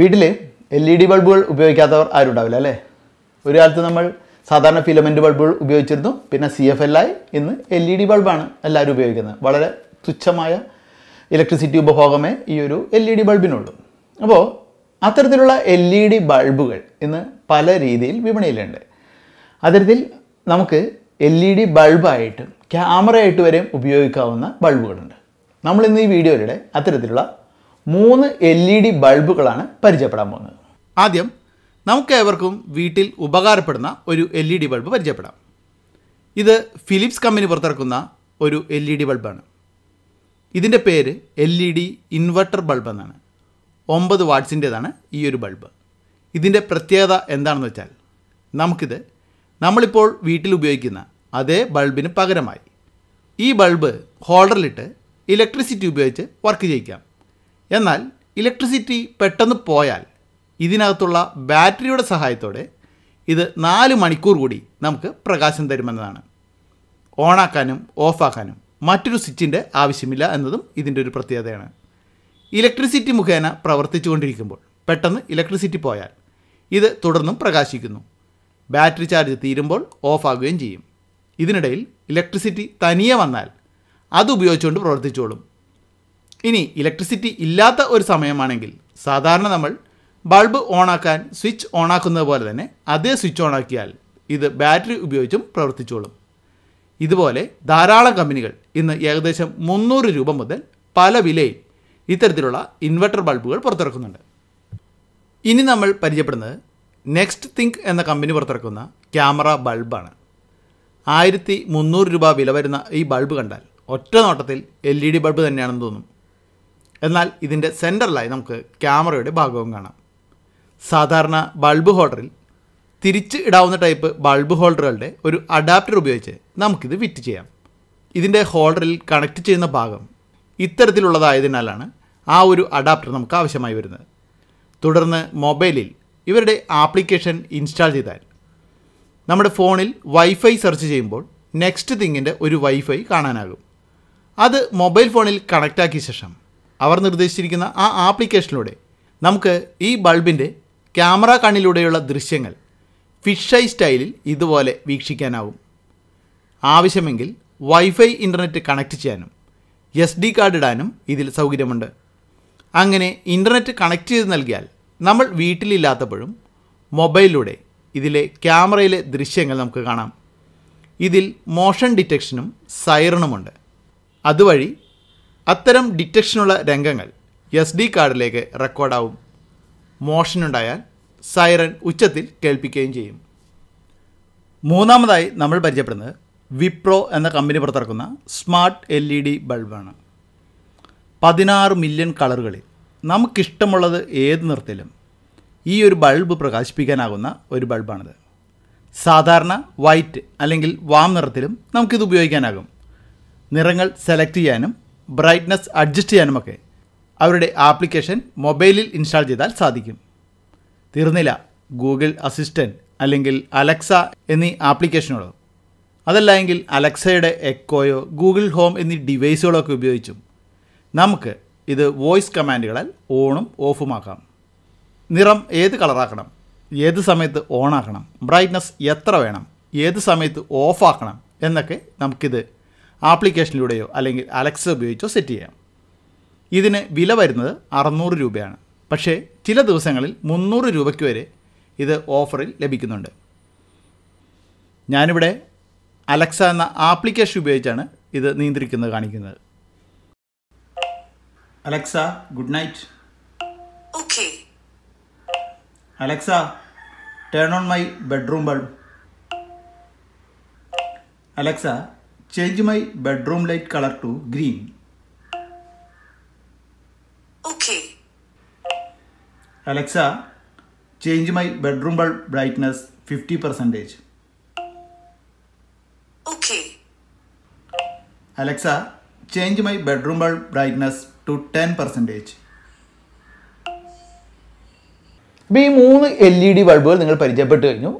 വീട്ടിൽ L E e D ബൾബുകൾ ഉപയോഗിക്കാത്തവർ ആരും ഉണ്ടാവില്ല അല്ലേ ഒരു കാലത്ത് നമ്മൾ സാധാരണ ഫിലമെൻ്റ് ബൾബുകൾ ഉപയോഗിച്ചിരുന്നു പിന്നെ സി എഫ് എൽ ആയി ഇന്ന് എൽ ഇ ഡി ബൾബാണ് എല്ലാവരും ഉപയോഗിക്കുന്നത് വളരെ തുച്ഛമായ ഇലക്ട്രിസിറ്റി ഉപഭോഗമേ ഈ ഒരു എൽ ഇ e ഡി ബൾബിനുള്ളൂ അപ്പോൾ അത്തരത്തിലുള്ള എൽ ഇ ഡി ബൾബുകൾ ഇന്ന് പല രീതിയിൽ വിപണിയിലുണ്ട് അത്തരത്തിൽ നമുക്ക് എൽ ഇ e ഡി ബൾബായിട്ടും ക്യാമറയായിട്ട് വരെയും ഉപയോഗിക്കാവുന്ന ബൾബുകളുണ്ട് നമ്മൾ ഇന്ന് ഈ വീഡിയോയിലൂടെ അത്തരത്തിലുള്ള മൂന്ന് എൽ ഇ ഡി ബൾബുകളാണ് പരിചയപ്പെടാൻ പോകുന്നത് ആദ്യം നമുക്ക് ഏവർക്കും വീട്ടിൽ ഉപകാരപ്പെടുന്ന ഒരു എൽ ഇ ഡി ബൾബ് പരിചയപ്പെടാം ഇത് ഫിലിപ്സ് കമ്പനി പുറത്തിറക്കുന്ന ഒരു എൽ ഇ ഡി ബൾബാണ് ഇതിൻ്റെ പേര് L E D inverter bulb എന്നാണ് ഒമ്പത് വാട്ട്സിൻ്റേതാണ് ഈ ഒരു ബൾബ് ഇതിൻ്റെ പ്രത്യേകത എന്താണെന്ന് വെച്ചാൽ നമുക്കിത് നമ്മളിപ്പോൾ വീട്ടിൽ ഉപയോഗിക്കുന്ന അതേ ബൾബിന് പകരമായി ഈ ബൾബ് ഹോൾഡറിലിട്ട് ഇലക്ട്രിസിറ്റി ഉപയോഗിച്ച് വർക്ക് ചെയ്യിക്കാം എന്നാൽ ഇലക്ട്രിസിറ്റി പെട്ടെന്ന് പോയാൽ ഇതിനകത്തുള്ള ബാറ്ററിയുടെ സഹായത്തോടെ ഇത് നാല് മണിക്കൂർ കൂടി നമുക്ക് പ്രകാശം തരുമെന്നതാണ് ഓണാക്കാനും ഓഫാക്കാനും മറ്റൊരു സ്വിച്ചിൻ്റെ ആവശ്യമില്ല എന്നതും ഇതിൻ്റെ ഒരു പ്രത്യേകതയാണ് ഇലക്ട്രിസിറ്റി മുഖേന പ്രവർത്തിച്ചുകൊണ്ടിരിക്കുമ്പോൾ പെട്ടെന്ന് ഇലക്ട്രിസിറ്റി പോയാൽ ഇത് തുടർന്നും പ്രകാശിക്കുന്നു ബാറ്ററി ചാർജ് തീരുമ്പോൾ ഓഫാകുകയും ചെയ്യും ഇതിനിടയിൽ ഇലക്ട്രിസിറ്റി തനിയെ വന്നാൽ അത് ഉപയോഗിച്ചുകൊണ്ട് പ്രവർത്തിച്ചോളും ഇനി ഇലക്ട്രിസിറ്റി ഇല്ലാത്ത ഒരു സമയമാണെങ്കിൽ സാധാരണ നമ്മൾ ബൾബ് ഓണാക്കാൻ സ്വിച്ച് ഓണാക്കുന്നത് പോലെ തന്നെ അതേ സ്വിച്ച് ഓണാക്കിയാൽ ഇത് ബാറ്ററി ഉപയോഗിച്ചും പ്രവർത്തിച്ചോളും ഇതുപോലെ ധാരാളം കമ്പനികൾ ഇന്ന് ഏകദേശം മുന്നൂറ് രൂപ മുതൽ പല വിലയിൽ ഇത്തരത്തിലുള്ള ഇൻവെർട്ടർ ബൾബുകൾ പുറത്തിറക്കുന്നുണ്ട് ഇനി നമ്മൾ പരിചയപ്പെടുന്നത് നെക്സ്റ്റ് തിങ്ക് എന്ന കമ്പനി പുറത്തിറക്കുന്ന ക്യാമറ ബൾബാണ് ആയിരത്തി മുന്നൂറ് രൂപ വില വരുന്ന ഈ ബൾബ് കണ്ടാൽ ഒറ്റ നോട്ടത്തിൽ എൽ ഇ ഡി ബൾബ് തന്നെയാണെന്ന് തോന്നും എന്നാൽ ഇതിൻ്റെ സെൻറ്ററിലായി നമുക്ക് ക്യാമറയുടെ ഭാഗവും കാണാം സാധാരണ ബൾബ് ഹോൾഡറിൽ തിരിച്ച് ഇടാവുന്ന ടൈപ്പ് ബൾബ് ഹോൾഡറുകളുടെ ഒരു അഡാപ്റ്റർ ഉപയോഗിച്ച് നമുക്കിത് ഫിറ്റ് ചെയ്യാം ഇതിൻ്റെ ഹോൾഡറിൽ കണക്റ്റ് ചെയ്യുന്ന ഭാഗം ഇത്തരത്തിലുള്ളതായതിനാലാണ് ആ ഒരു അഡാപ്റ്റർ നമുക്ക് ആവശ്യമായി വരുന്നത് തുടർന്ന് മൊബൈലിൽ ഇവരുടെ ആപ്ലിക്കേഷൻ ഇൻസ്റ്റാൾ ചെയ്താൽ നമ്മുടെ ഫോണിൽ വൈഫൈ സെർച്ച് ചെയ്യുമ്പോൾ നെക്സ്റ്റ് തിങ്ങിൻ്റെ ഒരു വൈഫൈ കാണാനാകും അത് മൊബൈൽ ഫോണിൽ കണക്റ്റാക്കിയ ശേഷം അവർ നിർദ്ദേശിച്ചിരിക്കുന്ന ആ ആപ്ലിക്കേഷനിലൂടെ നമുക്ക് ഈ ബൾബിൻ്റെ ക്യാമറ കണ്ണിലൂടെയുള്ള ദൃശ്യങ്ങൾ ഫിഷ് ഐ സ്റ്റൈലിൽ ഇതുപോലെ വീക്ഷിക്കാനാവും ആവശ്യമെങ്കിൽ വൈഫൈ ഇൻ്റർനെറ്റ് കണക്ട് ചെയ്യാനും എസ് ഡി കാർഡ് ഇടാനും ഇതിൽ സൗകര്യമുണ്ട് അങ്ങനെ ഇൻ്റർനെറ്റ് കണക്ട് ചെയ്ത് നൽകിയാൽ നമ്മൾ വീട്ടിലില്ലാത്തപ്പോഴും മൊബൈലിലൂടെ ഇതിലെ ക്യാമറയിലെ ദൃശ്യങ്ങൾ നമുക്ക് കാണാം ഇതിൽ മോഷൻ ഡിറ്റക്ഷനും സൈറണുമുണ്ട് അതുവഴി അത്തരം ഡിറ്റക്ഷനുള്ള രംഗങ്ങൾ എസ് ഡി കാർഡിലേക്ക് റെക്കോർഡാവും മോഷനുണ്ടായാൽ സൈറൻ ഉച്ചത്തിൽ കേൾപ്പിക്കുകയും ചെയ്യും മൂന്നാമതായി നമ്മൾ പരിചയപ്പെടുന്നത് വിപ്രോ എന്ന കമ്പനി പുറത്തിറക്കുന്ന സ്മാർട്ട് എൽ ഇ ഡി ബൾബാണ് പതിനാറ് മില്യൺ കളറുകളിൽ നമുക്കിഷ്ടമുള്ളത് ഏത് നിറത്തിലും ഈ ഒരു ബൾബ് പ്രകാശിപ്പിക്കാനാകുന്ന ഒരു ബൾബാണിത് സാധാരണ വൈറ്റ് അല്ലെങ്കിൽ വാം നിറത്തിലും നമുക്കിത് ഉപയോഗിക്കാനാകും നിറങ്ങൾ സെലക്ട് ചെയ്യാനും ബ്രൈറ്റ്നസ് അഡ്ജസ്റ്റ് ചെയ്യാനുമൊക്കെ അവരുടെ ആപ്ലിക്കേഷൻ മൊബൈലിൽ ഇൻസ്റ്റാൾ ചെയ്താൽ സാധിക്കും തീർന്നില്ല ഗൂഗിൾ അസിസ്റ്റൻറ്റ് അല്ലെങ്കിൽ അലക്സ എന്നീ ആപ്ലിക്കേഷനുകളോ അതല്ല എങ്കിൽ അലക്സയുടെ എക്കോയോ ഗൂഗിൾ ഹോം എന്നീ ഡിവൈസുകളൊക്കെ ഉപയോഗിച്ചും നമുക്ക് ഇത് വോയിസ് കമാൻഡുകളാൽ ഓണും ഓഫുമാക്കാം നിറം ഏത് കളറാക്കണം ഏത് സമയത്ത് ഓണാക്കണം ബ്രൈറ്റ്നസ് എത്ര വേണം ഏത് സമയത്ത് ഓഫാക്കണം എന്നൊക്കെ നമുക്കിത് ആപ്ലിക്കേഷനിലൂടെയോ അല്ലെങ്കിൽ അലക്സ ഉപയോഗിച്ചോ സെറ്റ് ചെയ്യാം ഇതിന് വില വരുന്നത് അറുന്നൂറ് രൂപയാണ് പക്ഷേ ചില ദിവസങ്ങളിൽ മുന്നൂറ് രൂപയ്ക്ക് വരെ ഇത് ഓഫറിൽ ലഭിക്കുന്നുണ്ട് ഞാനിവിടെ അലക്സ എന്ന ആപ്ലിക്കേഷൻ ഉപയോഗിച്ചാണ് ഇത് നിയന്ത്രിക്കുന്നത് കാണിക്കുന്നത് Alexa good night Alexa turn on my bedroom bulb Alexa Change my bedroom light color to green. Okay. Alexa, change my bedroom bulb brightness 50%. Okay. Alexa, change my bedroom bulb brightness to 10%. അപ്പോൾ ഈ മൂന്ന് L E D ബൾബുകൾ നിങ്ങൾ പരിചയപ്പെട്ട് കഴിഞ്ഞു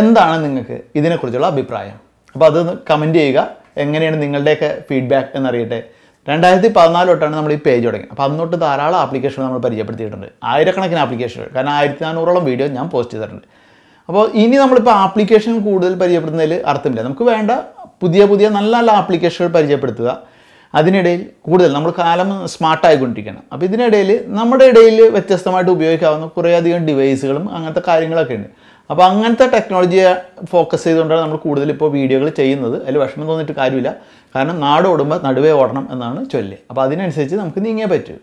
എന്താണ് നിങ്ങൾക്ക് ഇതിനെക്കുറിച്ചുള്ള അഭിപ്രായം അപ്പോൾ അത് കമൻറ്റ് ചെയ്യുക എങ്ങനെയാണ് നിങ്ങളുടെയൊക്കെ ഫീഡ്ബാക്ക് എന്നറിയട്ടെ രണ്ടായിരത്തി പതിനാല് തൊട്ടാണ് നമ്മൾ ഈ പേജ് തുടങ്ങി അപ്പോൾ അന്ന് തൊട്ട് ധാരാളം ആപ്ലിക്കേഷൻ നമ്മൾ പരിചയപ്പെടുത്തിയിട്ടുണ്ട് ആയിരക്കണക്കിന് ആപ്ലിക്കേഷനുകൾ കാരണം ആയിരത്തി നാനൂറോളം വീഡിയോ ഞാൻ പോസ്റ്റ് ചെയ്തിട്ടുണ്ട് അപ്പോൾ ഇനി നമ്മളിപ്പോൾ ആപ്ലിക്കേഷൻ കൂടുതൽ പരിചയപ്പെടുന്നതിൽ അർത്ഥമില്ല നമുക്ക് വേണ്ട പുതിയ പുതിയ നല്ല നല്ല ആപ്ലിക്കേഷനുകൾ പരിചയപ്പെടുത്തുക അതിനിടയിൽ കൂടുതൽ നമ്മൾ കാലം സ്മാർട്ടായിക്കൊണ്ടിരിക്കണം അപ്പോൾ ഇതിനിടയിൽ നമ്മുടെ ഇടയിൽ വ്യത്യസ്തമായിട്ട് ഉപയോഗിക്കാവുന്ന കുറേയധികം ഡിവൈസുകളും അങ്ങനത്തെ കാര്യങ്ങളൊക്കെ ഉണ്ട് അപ്പോൾ അങ്ങനത്തെ ടെക്നോളജിയെ ഫോക്കസ് ചെയ്തുകൊണ്ടാണ് നമ്മൾ കൂടുതൽ ഇപ്പോൾ വീഡിയോകൾ ചെയ്യുന്നത് അതിൽ വിഷമം തോന്നിയിട്ട് കാര്യമില്ല കാരണം നാട് ഓടുമ്പോൾ നടുവേ ഓടണം എന്നാണ് ചൊല്ല് അപ്പോൾ അതിനനുസരിച്ച് നമുക്ക് നീങ്ങിയേ പറ്റൂ